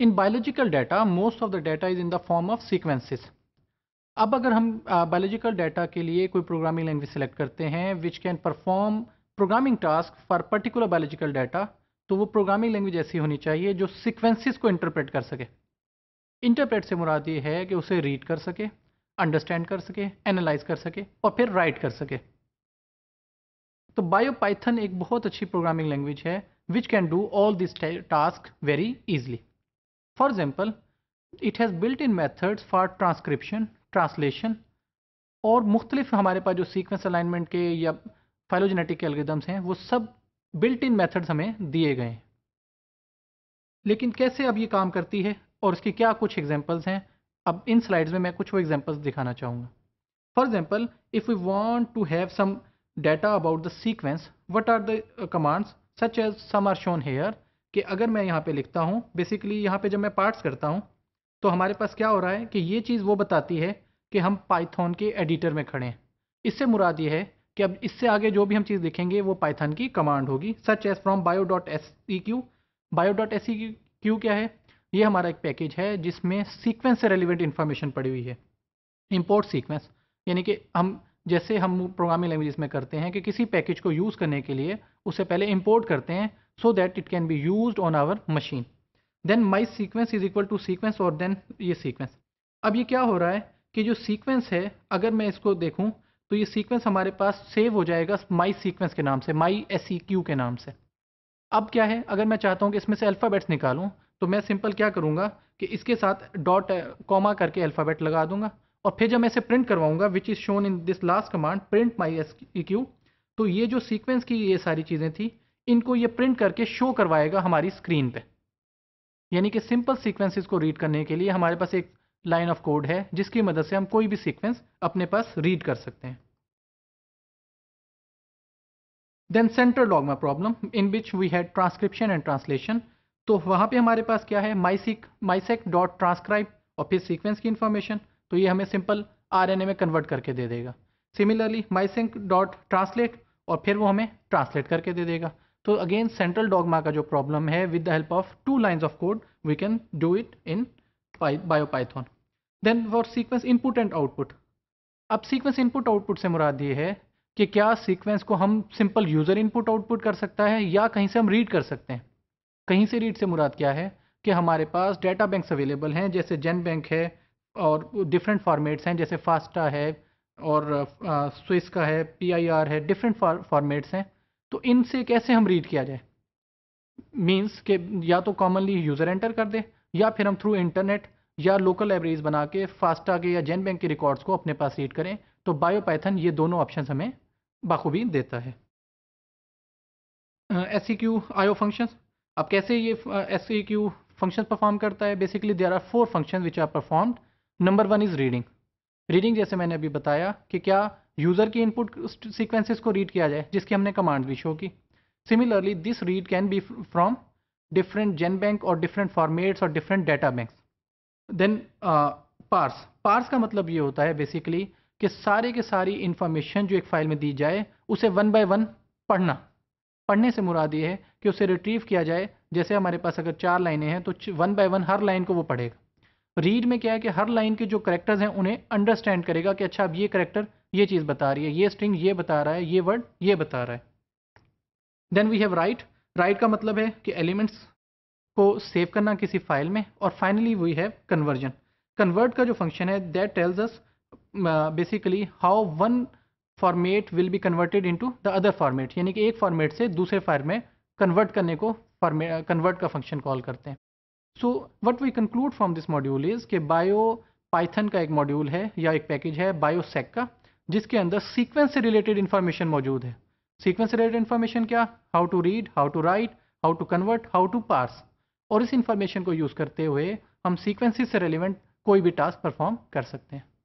in biological data most of the data is in the form of sequences अब अगर हम biological data के लिए कोई प्रोग्रामिंग लैंग्वेज सेलेक्ट करते हैं which can perform programming task for particular biological data तो वो प्रोग्रामिंग लैंग्वेज ऐसी होनी चाहिए जो सिक्वेंसिस को इंटरप्रेट कर सके इंटरप्रेट से मुराद ये है कि उसे रीड कर सके अंडरस्टैंड कर सके एनालाइज कर सके और फिर राइट कर सके तो बायो पाइथन एक बहुत अच्छी प्रोग्रामिंग लैंग्वेज है which can do all this task very easily For example, it has built-in methods for transcription, translation और मुख्तलिफ हमारे पास जो सीक्वेंस अलाइनमेंट के या फाइलोजेनेटिक एल्गोरिदम्स हैं वो सब बिल्ट इन मैथड्स हमें दिए गए हैं लेकिन कैसे अब ये काम करती है और उसके क्या कुछ एग्जाम्पल्स हैं अब इन स्लाइड्स में मैं कुछ वो एग्जाम्पल्स दिखाना चाहूँगा for example if you want to have some data about the sequence what are the commands such as some are shown here कि अगर मैं यहाँ पे लिखता हूँ बेसिकली यहाँ पे जब मैं पार्ट्स करता हूँ तो हमारे पास क्या हो रहा है कि ये चीज़ वो बताती है कि हम पाइथन के एडिटर में खड़े हैं इससे मुराद ये है कि अब इससे आगे जो भी हम चीज़ लिखेंगे वो पाइथन की कमांड होगी such as from bio dot S E Q bio dot S E Q क्या है ये हमारा एक पैकेज है जिसमें सीक्वेंस से रेलिवेंट इन्फॉर्मेशन पड़ी हुई है इम्पोर्ट सीक्वेंस यानी कि हम जैसे हम प्रोग्रामिंग लैंग्वेज में करते हैं कि किसी पैकेज को यूज़ करने के लिए उससे पहले इम्पोर्ट करते हैं so that it can be use on our machine then my sequence is equal to sequence और देन ये सीक्वेंस अब ये क्या हो रहा है कि जो सीक्वेंस है अगर मैं इसको देखूँ तो ये सीक्वेंस हमारे पास सेव हो जाएगा माई सीक्वेंस के नाम से my S my Q e के नाम से अब क्या है अगर मैं चाहता हूँ कि इसमें से अल्फ़ाबेट्स निकालूँ तो मैं सिंपल क्या करूँगा कि इसके साथ डॉट कॉमा करके अल्फ़ाबेट लगा दूंगा और फिर जब मैं इसे प्रिंट करवाऊँगा which is shown in this last command print my S Q तो ये जो सीक्वेंस की ये सारी चीज़ें थी इनको ये प्रिंट करके शो करवाएगा हमारी स्क्रीन पे यानी कि सिंपल सीक्वेंसेस को रीड करने के लिए हमारे पास एक लाइन ऑफ कोड है जिसकी मदद से हम कोई भी सीक्वेंस अपने पास रीड कर सकते हैं then central dogma problem in which we had transcription and translation तो वहां पे हमारे पास क्या है माइसिक माइसेक डॉट ट्रांसक्राइब और फिर सीक्वेंस की इन्फॉर्मेशन तो ये हमें सिंपल आर में कन्वर्ट करके दे देगा सिमिलरली माइसेक डॉट ट्रांसलेट और फिर वो हमें ट्रांसलेट करके दे देगा तो अगेन सेंट्रल डॉगमा का जो प्रॉब्लम है with the help of two lines of code we can do it in bio python then for sequence input and output अब सीक्वेंस इनपुट आउटपुट से मुराद ये है कि क्या सीक्वेंस को हम सिंपल यूज़र इनपुट आउटपुट कर सकता है या कहीं से हम रीड कर सकते हैं कहीं से रीड से मुराद क्या है कि हमारे पास डेटा बैंक्स अवेलेबल हैं जैसे जेन बैंक है और डिफरेंट फॉर्मेट्स हैं जैसे फास्टा है और स्विस uh, का है पीआईआर है डिफरेंट फॉर्मेट्स हैं तो इनसे कैसे हम रीड किया जाए मीन्स के या तो कॉमनली यूज़र एंटर कर दे या फिर हम थ्रू इंटरनेट या लोकल लाइब्रेरीज बना के फास्टा के या जैन बैंक के रिकॉर्ड्स को अपने पास रीड करें तो बायोपाइथन ये दोनों ऑप्शन हमें बाखूबी देता है S C Q IO function अब कैसे ये S C Q function perform करता है basically there are four function which are performed number one is reading reading जैसे मैंने अभी बताया कि क्या यूज़र की इनपुट सीक्वेंसेस को रीड किया जाए जिसकी हमने कमांड भी शो की similarly this read can be from different GenBank और डिफरेंट फॉर्मेट्स और different data bank then parse parse का मतलब ये होता है बेसिकली कि सारे के सारी इन्फॉर्मेशन जो एक फ़ाइल में दी जाए उसे वन बाय वन पढ़ना पढ़ने से मुराद ये है कि उसे रिट्रीव किया जाए जैसे हमारे पास अगर चार लाइनें हैं तो वन बाय वन हर लाइन को वो पढ़ेगा रीड में क्या है कि हर लाइन के जो करेक्टर्स हैं उन्हें अंडरस्टैंड करेगा कि अच्छा अब ये करेक्टर ये चीज़ बता रही है ये स्ट्रिंग ये बता रहा है ये वर्ड ये बता रहा है then we have write write का मतलब है कि एलिमेंट्स को सेव करना किसी फाइल में और finally we have conversion convert का जो फंक्शन है that tells us basically how one format will be converted into the other format यानी कि एक फॉर्मेट से दूसरे में कन्वर्ट करने को फॉर्मेट कन्वर्ट का फंक्शन कॉल करते हैं so what we conclude from this module is के बायो पाइथन का एक मॉड्यूल है या एक पैकेज है बायोसेक का जिसके अंदर सीक्वेंस से रिलेटेड इन्फॉर्मेशन मौजूद है सीक्वेंस से रिलेटेड इन्फॉर्मेशन क्या how to read how to write how to convert how to parse और इस इन्फॉर्मेशन को यूज़ करते हुए हम सीक्वेंसेस से रिलेवेंट कोई भी टास्क परफॉर्म कर सकते हैं